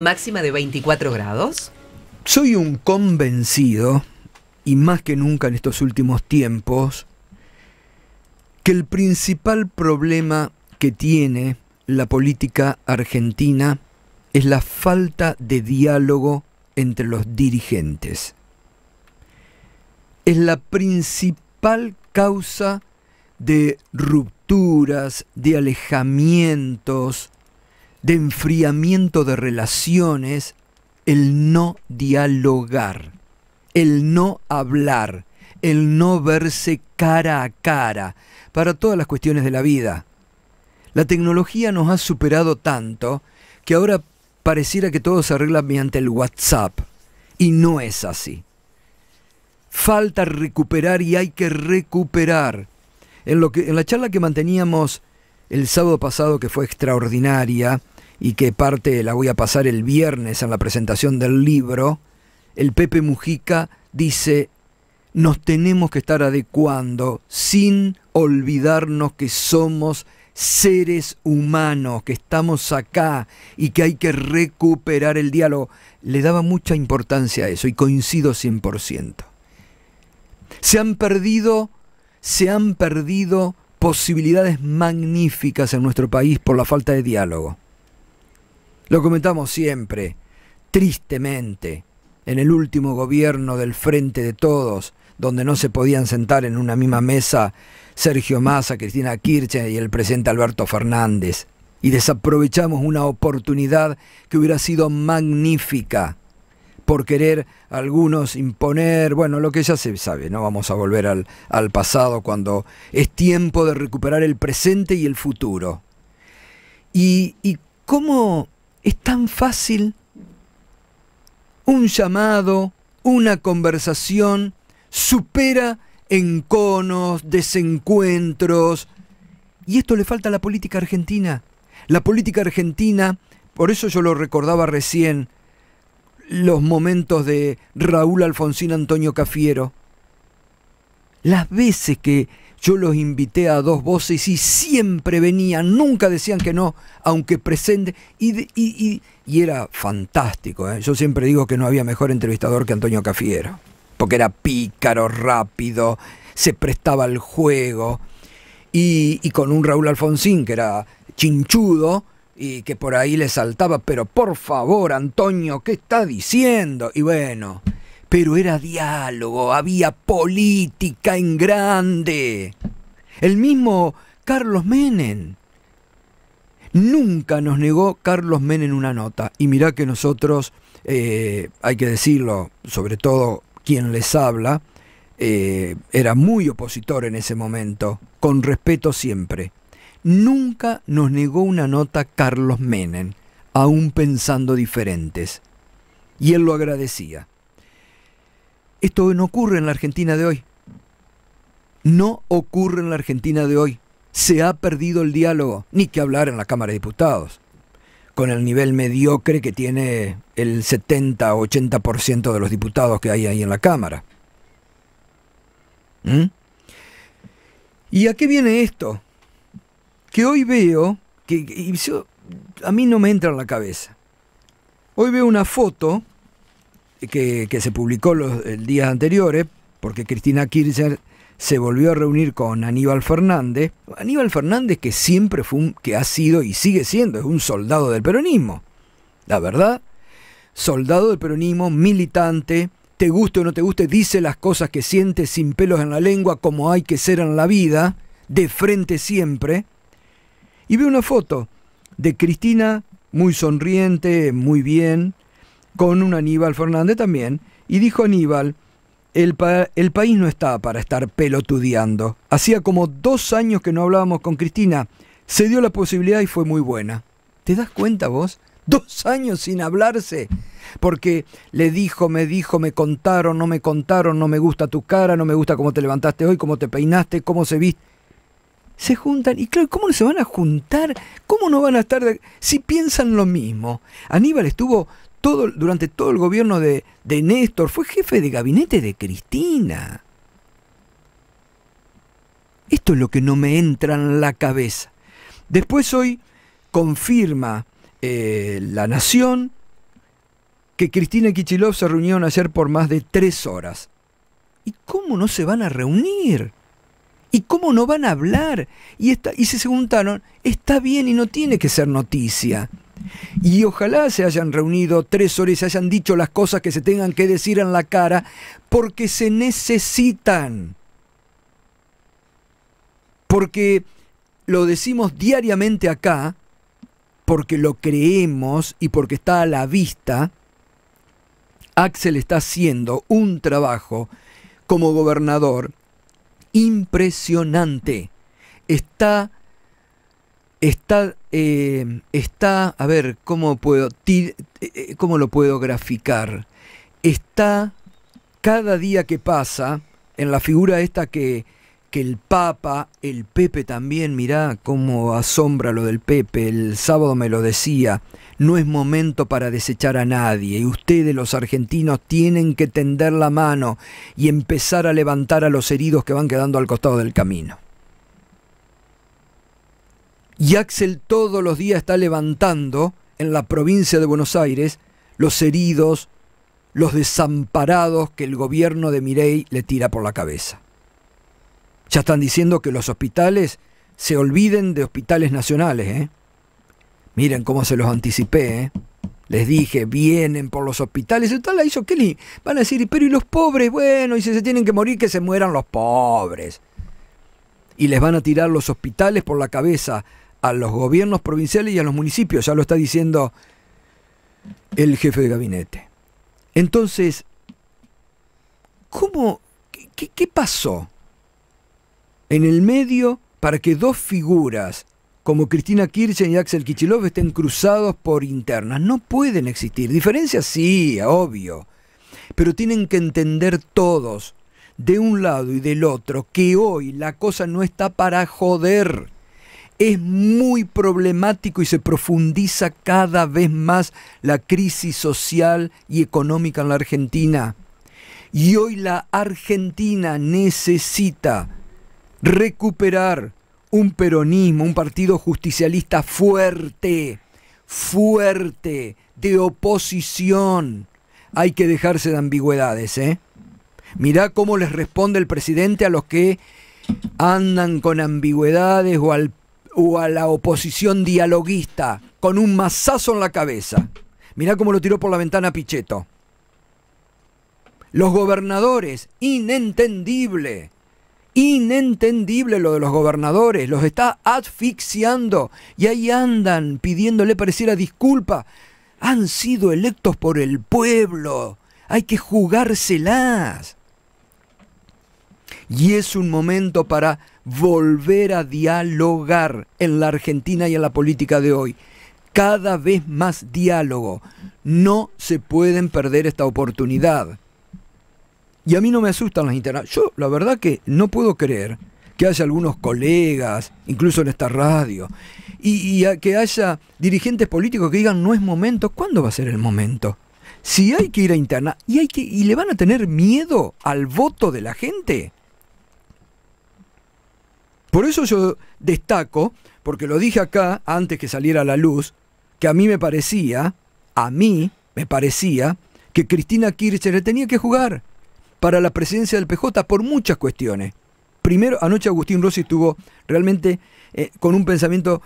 máxima de 24 grados? Soy un convencido, y más que nunca en estos últimos tiempos, que el principal problema que tiene la política argentina es la falta de diálogo entre los dirigentes. Es la principal causa de rupturas, de alejamientos, de enfriamiento de relaciones el no dialogar, el no hablar, el no verse cara a cara para todas las cuestiones de la vida. La tecnología nos ha superado tanto que ahora pareciera que todo se arregla mediante el WhatsApp y no es así. Falta recuperar y hay que recuperar. En, lo que, en la charla que manteníamos el sábado pasado que fue extraordinaria y que parte la voy a pasar el viernes en la presentación del libro, el Pepe Mujica dice, nos tenemos que estar adecuando sin olvidarnos que somos seres humanos, que estamos acá y que hay que recuperar el diálogo. Le daba mucha importancia a eso y coincido 100%. Se han perdido, se han perdido posibilidades magníficas en nuestro país por la falta de diálogo. Lo comentamos siempre, tristemente, en el último gobierno del Frente de Todos, donde no se podían sentar en una misma mesa Sergio Massa, Cristina Kirchner y el presidente Alberto Fernández. Y desaprovechamos una oportunidad que hubiera sido magnífica por querer algunos imponer, bueno, lo que ya se sabe, no vamos a volver al, pasado cuando es tiempo de recuperar el presente y el futuro. Y, y cómo es tan fácil un llamado, una conversación, supera enconos, desencuentros. Y esto le falta a la política argentina. La política argentina, por eso yo lo recordaba recién, los momentos de Raúl Alfonsín Antonio Cafiero, las veces que yo los invité a dos voces y siempre venían, nunca decían que no, aunque presente, y, era fantástico. ¿eh? Yo siempre digo que no había mejor entrevistador que Antonio Cafiero, porque era pícaro, rápido, se prestaba al juego, y con un Raúl Alfonsín que era chinchudo, y que por ahí le saltaba, pero por favor, Antonio, ¿qué está diciendo? Y bueno, pero era diálogo, había política en grande. El mismo Carlos Menem. Nunca nos negó Carlos Menem una nota. Y mirá que nosotros, eh, hay que decirlo, sobre todo quien les habla, eh, era muy opositor en ese momento, con respeto siempre. Nunca nos negó una nota Carlos Menem, aún pensando diferentes. Y él lo agradecía. Esto no ocurre en la Argentina de hoy. No ocurre en la Argentina de hoy. Se ha perdido el diálogo, ni que hablar en la Cámara de Diputados, con el nivel mediocre que tiene el 70 o 80% de los diputados que hay ahí en la Cámara. ¿Mm? ¿Y a qué viene esto? que hoy veo, que, a mí no me entra en la cabeza. Hoy veo una foto que, que se publicó los días anteriores, porque Cristina Kirchner se volvió a reunir con Aníbal Fernández. Aníbal Fernández que siempre fue un, que ha sido y sigue siendo, es un soldado del peronismo. La verdad, soldado del peronismo, militante, te guste o no te guste, dice las cosas que siente sin pelos en la lengua, como hay que ser en la vida, de frente siempre y ve una foto de Cristina muy sonriente, muy bien, con un Aníbal Fernández también, y dijo Aníbal, el, el país no está para estar pelotudeando. Hacía como dos años que no hablábamos con Cristina, se dio la posibilidad y fue muy buena. ¿Te das cuenta vos? Dos años sin hablarse, porque le dijo, me dijo, me contaron, no me contaron, no me gusta tu cara, no me gusta cómo te levantaste hoy, cómo te peinaste, cómo se viste se juntan. Y claro, ¿cómo no se van a juntar? ¿Cómo no van a estar si piensan lo mismo? Aníbal estuvo todo, durante todo el gobierno de, de Néstor, fue jefe de gabinete de Cristina. Esto es lo que no me entra en la cabeza. Después hoy confirma eh, La Nación que Cristina y Kichilov se reunieron ayer por más de tres horas. ¿Y cómo no se van a reunir? ¿Y cómo no van a hablar? Y, y se preguntaron, está bien y no tiene que ser noticia. Y ojalá se hayan reunido tres horas y se hayan dicho las cosas que se tengan que decir en la cara, porque se necesitan. Porque lo decimos diariamente acá, porque lo creemos y porque está a la vista, Axel está haciendo un trabajo como gobernador impresionante. Está, está, eh, está, a ver, ¿cómo, puedo, eh, eh, ¿cómo lo puedo graficar? Está cada día que pasa en la figura esta que, que el Papa, el Pepe también, mirá cómo asombra lo del Pepe, el sábado me lo decía, no es momento para desechar a nadie y ustedes los argentinos tienen que tender la mano y empezar a levantar a los heridos que van quedando al costado del camino. Y Axel todos los días está levantando en la provincia de Buenos Aires los heridos, los desamparados que el gobierno de Mirey le tira por la cabeza. Ya están diciendo que los hospitales se olviden de hospitales nacionales. ¿eh? Miren cómo se los anticipé. ¿eh? Les dije, vienen por los hospitales. Y tal la hizo Kelly. Van a decir, pero ¿y los pobres? Bueno, y si se tienen que morir, que se mueran los pobres. Y les van a tirar los hospitales por la cabeza a los gobiernos provinciales y a los municipios. Ya lo está diciendo el jefe de gabinete. Entonces, ¿cómo? ¿Qué, qué pasó? en el medio para que dos figuras como Cristina Kirchner y Axel Kichilov estén cruzados por internas. No pueden existir. Diferencias sí, obvio. Pero tienen que entender todos, de un lado y del otro, que hoy la cosa no está para joder. Es muy problemático y se profundiza cada vez más la crisis social y económica en la Argentina. Y hoy la Argentina necesita recuperar un peronismo, un partido justicialista fuerte, fuerte, de oposición. Hay que dejarse de ambigüedades, ¿eh? Mirá cómo les responde el presidente a los que andan con ambigüedades o, o a la oposición dialoguista, con un mazazo en la cabeza. Mirá cómo lo tiró por la ventana Pichetto. Los gobernadores, inentendible inentendible lo de los gobernadores, los está asfixiando y ahí andan pidiéndole pareciera disculpa. Han sido electos por el pueblo, hay que jugárselas. Y es un momento para volver a dialogar en la Argentina y en la política de hoy. Cada vez más diálogo. No se pueden perder esta oportunidad. Y a mí no me asustan las internas. Yo la verdad que no puedo creer que haya algunos colegas, incluso en esta radio, y, que haya dirigentes políticos que digan no es momento. ¿Cuándo va a ser el momento? Si hay que ir a interna y, hay que, y le van a tener miedo al voto de la gente. Por eso yo destaco, porque lo dije acá antes que saliera a la luz, que a mí me parecía, a mí me parecía, que Cristina Kirchner le tenía que jugar para la presidencia del PJ por muchas cuestiones. Primero, anoche Agustín Rossi estuvo realmente eh, con un pensamiento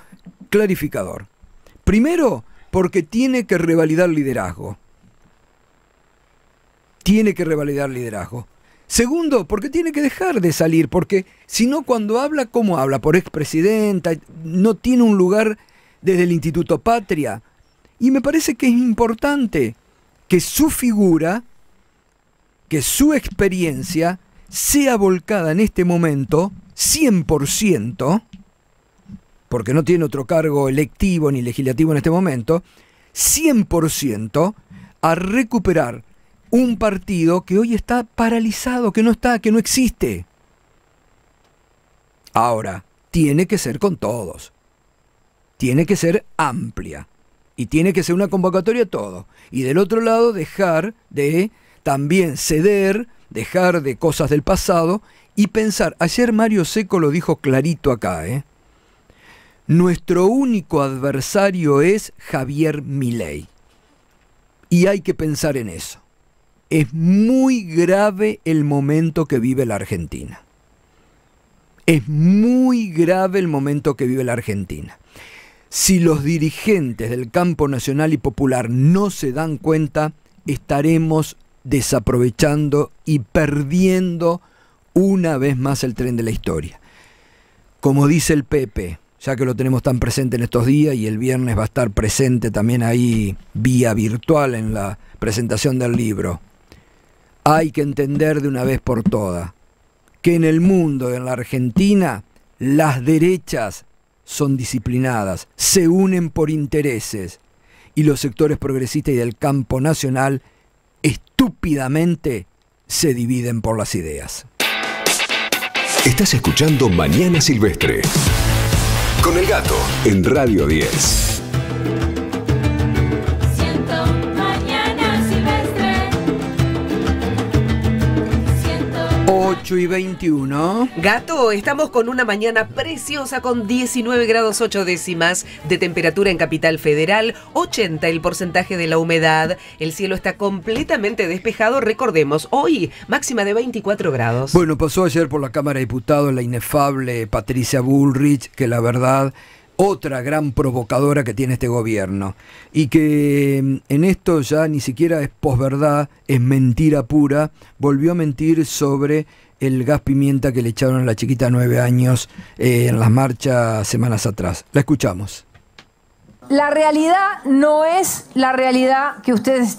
clarificador. Primero, porque tiene que revalidar liderazgo. Tiene que revalidar liderazgo. Segundo, porque tiene que dejar de salir, porque si no, cuando habla, ¿cómo habla? Por expresidenta, no tiene un lugar desde el Instituto Patria. Y me parece que es importante que su figura que su experiencia sea volcada en este momento 100%, porque no tiene otro cargo electivo ni legislativo en este momento, 100% a recuperar un partido que hoy está paralizado, que no está, que no existe. Ahora, tiene que ser con todos. Tiene que ser amplia. Y tiene que ser una convocatoria a todos. Y del otro lado, dejar de también ceder, dejar de cosas del pasado y pensar. Ayer Mario Seco lo dijo clarito acá, ¿eh? Nuestro único adversario es Javier Milei. Y hay que pensar en eso. Es muy grave el momento que vive la Argentina. Es muy grave el momento que vive la Argentina. Si los dirigentes del campo nacional y popular no se dan cuenta, estaremos desaprovechando y perdiendo una vez más el tren de la historia. Como dice el Pepe, ya que lo tenemos tan presente en estos días y el viernes va a estar presente también ahí vía virtual en la presentación del libro, hay que entender de una vez por todas que en el mundo, en la Argentina, las derechas son disciplinadas, se unen por intereses y los sectores progresistas y del campo nacional estúpidamente se dividen por las ideas. Estás escuchando Mañana Silvestre con el gato en Radio 10. y 21. Gato, estamos con una mañana preciosa con 19 grados 8 décimas de temperatura en Capital Federal, 80 el porcentaje de la humedad. El cielo está completamente despejado, recordemos, hoy máxima de 24 grados. Bueno, pasó ayer por la Cámara de Diputados la inefable Patricia Bullrich, que la verdad otra gran provocadora que tiene este gobierno. Y que mm, en esto ya ni siquiera es posverdad, es mentira pura. Volvió a mentir sobre el gas pimienta que le echaron a la chiquita nueve años eh, en las marchas semanas atrás. La escuchamos. La realidad no es la realidad que ustedes